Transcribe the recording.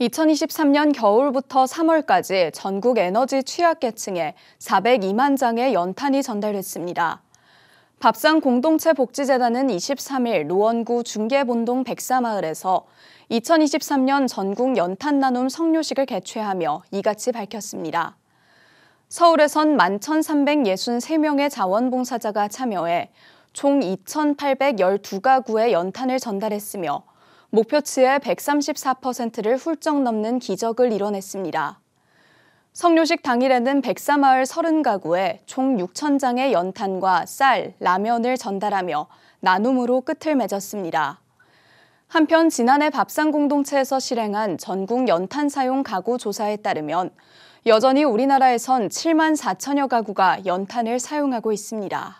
2023년 겨울부터 3월까지 전국 에너지 취약계층에 402만 장의 연탄이 전달됐습니다. 밥상 공동체 복지재단은 23일 노원구 중계본동 백사마을에서 2023년 전국 연탄 나눔 성료식을 개최하며 이같이 밝혔습니다. 서울에선 11,363명의 자원봉사자가 참여해 총 2,812가구의 연탄을 전달했으며 목표치의 134%를 훌쩍 넘는 기적을 이뤄냈습니다. 성료식 당일에는 백사마을 30가구에 총 6천 장의 연탄과 쌀, 라면을 전달하며 나눔으로 끝을 맺었습니다. 한편 지난해 밥상 공동체에서 실행한 전국 연탄 사용 가구 조사에 따르면 여전히 우리나라에선 7만 4천여 가구가 연탄을 사용하고 있습니다.